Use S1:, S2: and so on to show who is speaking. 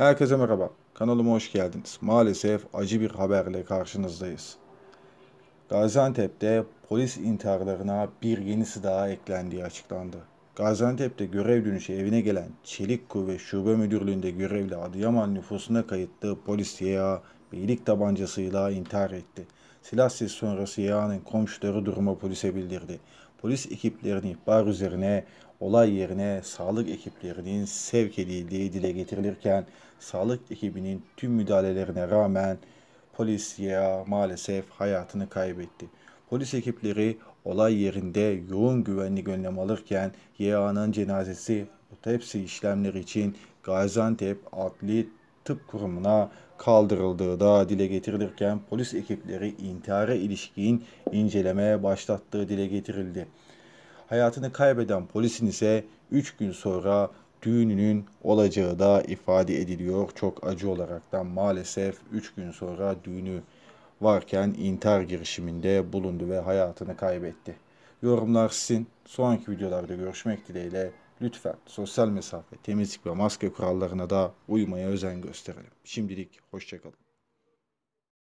S1: Herkese merhaba. Kanalıma hoş geldiniz. Maalesef acı bir haberle karşınızdayız. Gaziantep'te polis intiharlarına bir yenisi daha eklendiği açıklandı. Gaziantep'te görev dönüşü evine gelen Çelik Kuvve Şube Müdürlüğü'nde görevli Adıyaman nüfusuna kayıtlı polis YA beylik tabancasıyla intihar etti. Silah sesi sonrası YA'nın komşuları durumu polise bildirdi polis ekiplerini bar üzerine olay yerine sağlık ekiplerinin sevk edildiği dile getirilirken sağlık ekibinin tüm müdahalelerine rağmen polis ya maalesef hayatını kaybetti. Polis ekipleri olay yerinde yoğun güvenlik önlem alırken YA'nın cenazesi otopsi işlemleri için Gaziantep Adli tıp kurumuna kaldırıldığı da dile getirilirken polis ekipleri intihara ilişkin incelemeye başlattığı dile getirildi. Hayatını kaybeden polisin ise 3 gün sonra düğününün olacağı da ifade ediliyor. Çok acı olarak da maalesef 3 gün sonra düğünü varken intihar girişiminde bulundu ve hayatını kaybetti yorumlar sizin. Sonraki videolarda görüşmek dileğiyle lütfen sosyal mesafe, temizlik ve maske kurallarına da uymaya özen gösterelim. Şimdilik hoşçakalın.